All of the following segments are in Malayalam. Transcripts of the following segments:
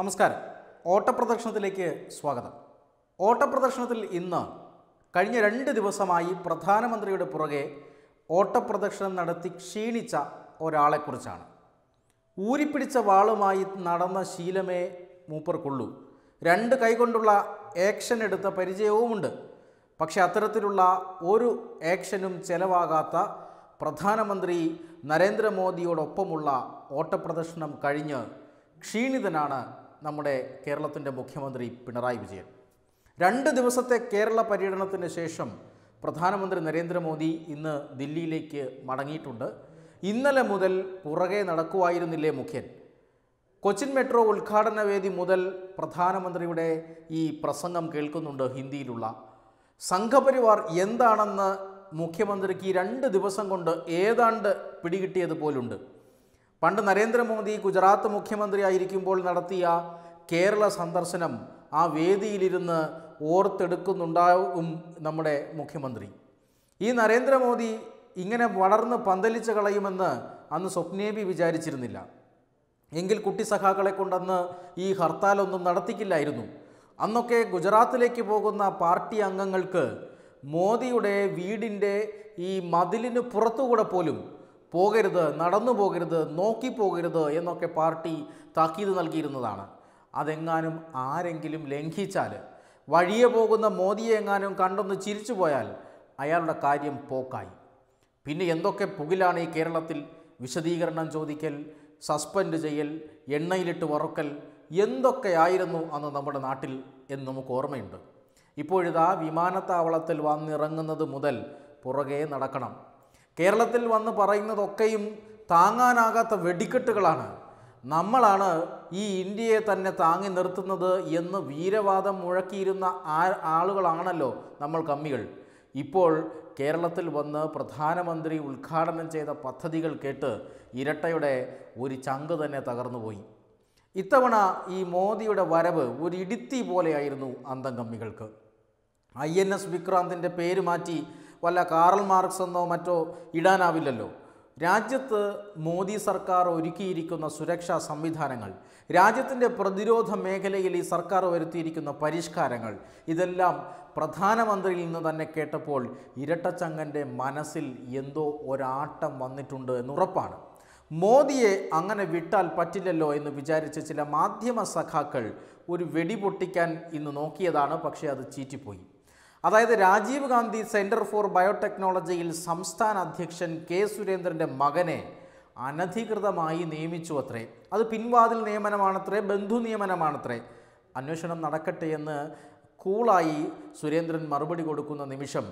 നമസ്കാരം ഓട്ടപ്രദർശനത്തിലേക്ക് സ്വാഗതം ഓട്ടപ്രദർശനത്തിൽ ഇന്ന് കഴിഞ്ഞ രണ്ട് ദിവസമായി പ്രധാനമന്ത്രിയുടെ പുറകെ ഓട്ടപ്രദർശനം നടത്തി ക്ഷീണിച്ച ഒരാളെക്കുറിച്ചാണ് ഊരിപ്പിടിച്ച വാളുമായി നടന്ന ശീലമേ മൂപ്പർക്കുള്ളൂ രണ്ട് കൈകൊണ്ടുള്ള ആക്ഷൻ എടുത്ത പരിചയവുമുണ്ട് പക്ഷേ അത്തരത്തിലുള്ള ഒരു ആക്ഷനും ചെലവാകാത്ത പ്രധാനമന്ത്രി നരേന്ദ്രമോദിയോടൊപ്പമുള്ള ഓട്ടപ്രദർശനം കഴിഞ്ഞ് ക്ഷീണിതനാണ് നമ്മുടെ കേരളത്തിൻ്റെ മുഖ്യമന്ത്രി പിണറായി വിജയൻ രണ്ട് ദിവസത്തെ കേരള പര്യടനത്തിന് ശേഷം പ്രധാനമന്ത്രി നരേന്ദ്രമോദി ഇന്ന് ദില്ലിയിലേക്ക് മടങ്ങിയിട്ടുണ്ട് ഇന്നലെ മുതൽ പുറകെ നടക്കുമായിരുന്നില്ലേ മുഖ്യൻ കൊച്ചിൻ മെട്രോ ഉദ്ഘാടന വേദി മുതൽ പ്രധാനമന്ത്രിയുടെ ഈ പ്രസംഗം കേൾക്കുന്നുണ്ട് ഹിന്ദിയിലുള്ള സംഘപരിവാർ എന്താണെന്ന് മുഖ്യമന്ത്രിക്ക് ഈ രണ്ട് ദിവസം കൊണ്ട് ഏതാണ്ട് പിടികിട്ടിയതുപോലുണ്ട് പണ്ട് നരേന്ദ്രമോദി ഗുജറാത്ത് മുഖ്യമന്ത്രിയായിരിക്കുമ്പോൾ നടത്തിയ കേരള സന്ദർശനം ആ വേദിയിലിരുന്ന് ഓർത്തെടുക്കുന്നുണ്ടാവും നമ്മുടെ മുഖ്യമന്ത്രി ഈ നരേന്ദ്രമോദി ഇങ്ങനെ വളർന്ന് പന്തലിച്ച് കളയുമെന്ന് അന്ന് സ്വപ്നേബി വിചാരിച്ചിരുന്നില്ല എങ്കിൽ കുട്ടി സഖാക്കളെ കൊണ്ടന്ന് ഈ ഹർത്താലൊന്നും നടത്തിക്കില്ലായിരുന്നു അന്നൊക്കെ ഗുജറാത്തിലേക്ക് പോകുന്ന പാർട്ടി അംഗങ്ങൾക്ക് മോദിയുടെ വീടിൻ്റെ ഈ മതിലിന് പുറത്തുകൂടെ പോലും പോകരുത് നടന്നു പോകരുത് നോക്കി പോകരുത് എന്നൊക്കെ പാർട്ടി താക്കീത് നൽകിയിരുന്നതാണ് അതെങ്ങാനും ആരെങ്കിലും ലംഘിച്ചാൽ വഴിയെ പോകുന്ന മോദിയെ എങ്ങാനും കണ്ടൊന്ന് ചിരിച്ചു പോയാൽ അയാളുടെ കാര്യം പോക്കായി പിന്നെ എന്തൊക്കെ പുകിലാണ് ഈ കേരളത്തിൽ വിശദീകരണം ചോദിക്കൽ സസ്പെൻഡ് ചെയ്യൽ എണ്ണയിലിട്ട് വറുക്കൽ എന്തൊക്കെയായിരുന്നു അന്ന് നമ്മുടെ നാട്ടിൽ എന്ന് നമുക്ക് ഓർമ്മയുണ്ട് ഇപ്പോഴിതാ വിമാനത്താവളത്തിൽ വന്നിറങ്ങുന്നത് മുതൽ പുറകെ നടക്കണം കേരളത്തിൽ വന്ന് പറയുന്നതൊക്കെയും താങ്ങാനാകാത്ത വെടിക്കെട്ടുകളാണ് നമ്മളാണ് ഈ ഇന്ത്യയെ തന്നെ താങ്ങി നിർത്തുന്നത് എന്ന് വീരവാദം മുഴക്കിയിരുന്ന ആളുകളാണല്ലോ നമ്മൾ കമ്മികൾ ഇപ്പോൾ കേരളത്തിൽ വന്ന് പ്രധാനമന്ത്രി ഉദ്ഘാടനം ചെയ്ത പദ്ധതികൾ കേട്ട് ഇരട്ടയുടെ ഒരു ചങ്ക് തന്നെ തകർന്നുപോയി ഇത്തവണ ഈ മോദിയുടെ വരവ് ഒരു ഇടിത്തി പോലെയായിരുന്നു അന്തം കമ്മികൾക്ക് ഐ എൻ എസ് വിക്രാന്തിൻ്റെ പേര് മാറ്റി വല്ല കാറൽ മാർക്സ് എന്നോ മറ്റോ ഇടാനാവില്ലല്ലോ രാജ്യത്ത് മോദി സർക്കാർ ഒരുക്കിയിരിക്കുന്ന സുരക്ഷാ സംവിധാനങ്ങൾ രാജ്യത്തിൻ്റെ പ്രതിരോധ മേഖലയിൽ ഈ സർക്കാർ വരുത്തിയിരിക്കുന്ന പരിഷ്കാരങ്ങൾ ഇതെല്ലാം പ്രധാനമന്ത്രിയിൽ നിന്ന് തന്നെ കേട്ടപ്പോൾ ഇരട്ടച്ചങ്ങൻ്റെ മനസ്സിൽ എന്തോ ഒരാട്ടം വന്നിട്ടുണ്ട് എന്നുറപ്പാണ് മോദിയെ അങ്ങനെ വിട്ടാൽ പറ്റില്ലല്ലോ എന്ന് വിചാരിച്ച ചില മാധ്യമ സഖാക്കൾ ഒരു വെടിപൊട്ടിക്കാൻ ഇന്ന് നോക്കിയതാണ് പക്ഷേ അത് ചീറ്റിപ്പോയി അതായത് രാജീവ് ഗാന്ധി സെൻറ്റർ ഫോർ ബയോടെക്നോളജിയിൽ സംസ്ഥാന അധ്യക്ഷൻ കെ സുരേന്ദ്രൻ്റെ മകനെ അനധികൃതമായി നിയമിച്ചു അത്രേ അത് പിൻവാതിൽ നിയമനമാണത്രേ ബന്ധു നിയമനമാണത്രേ അന്വേഷണം നടക്കട്ടെ എന്ന് കൂളായി സുരേന്ദ്രൻ മറുപടി കൊടുക്കുന്ന നിമിഷം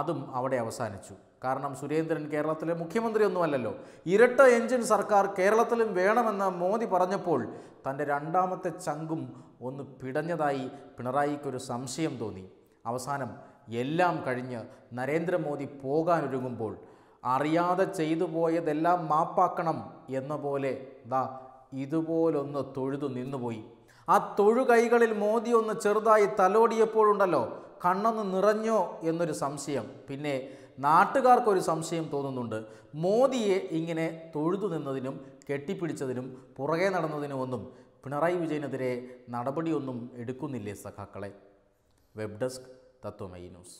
അതും അവിടെ അവസാനിച്ചു കാരണം സുരേന്ദ്രൻ കേരളത്തിലെ മുഖ്യമന്ത്രിയൊന്നുമല്ലല്ലോ ഇരട്ട എഞ്ചിൻ സർക്കാർ കേരളത്തിലും വേണമെന്ന് മോദി പറഞ്ഞപ്പോൾ തൻ്റെ രണ്ടാമത്തെ ചങ്കും ഒന്ന് പിടഞ്ഞതായി പിണറായിക്കൊരു സംശയം തോന്നി അവസാനം എല്ലാം കഴിഞ്ഞ് നരേന്ദ്രമോദി പോകാനൊരുങ്ങുമ്പോൾ അറിയാതെ ചെയ്തു പോയതെല്ലാം മാപ്പാക്കണം എന്ന പോലെ ദാ ഇതുപോലൊന്ന് തൊഴുതു നിന്നുപോയി ആ തൊഴുകൈകളിൽ മോദി ഒന്ന് ചെറുതായി തലോടിയപ്പോഴുണ്ടല്ലോ കണ്ണൊന്ന് നിറഞ്ഞോ എന്നൊരു സംശയം പിന്നെ നാട്ടുകാർക്കൊരു സംശയം തോന്നുന്നുണ്ട് മോദിയെ ഇങ്ങനെ തൊഴുതു നിന്നതിനും കെട്ടിപ്പിടിച്ചതിനും പുറകെ നടന്നതിനും ഒന്നും പിണറായി വിജയനെതിരെ നടപടിയൊന്നും എടുക്കുന്നില്ലേ സഖാക്കളെ वेब डेस्क तत्वमयी न्यूज़